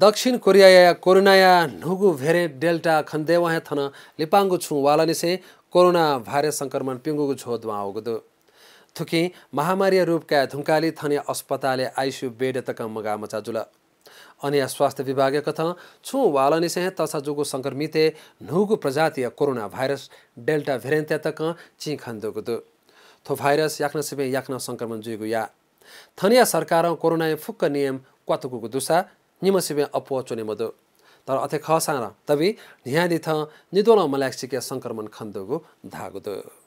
दक्षिण कोरियाया कोरोनाया नुगु भेरे डेल्टा खन्दे वहाँ थन लिपाङ्गु छु वालानिसे कोरोना भाइरस सङ्क्रमण पिङ्गुगु झोदमा आउगुदु थुके महामारी रूपका धुङ्काली थने अस्पतालले आइसियु बेड तक मगामचा जुल अनि स्वास्थ्य विभाग कथ छु वालानिसे तसा जुगु सङ्क्रमिते नुगु प्रजातीय कोरोना भाइरस डेल्टा भेरेन्त्या तक ची खन्दुगुदु थो भाइरस याख्न सिपे याख्न सङ्क्रमण जुगु या थनिया सरकार कोरोना फुक्क नियम कतुकुको दुसा निमसिमे अपुवा चुने मदो तर अथे खसा तबी यहाँदेखि थदोलो मलेक्सिक सङ्क्रमण खन्दोगु धागो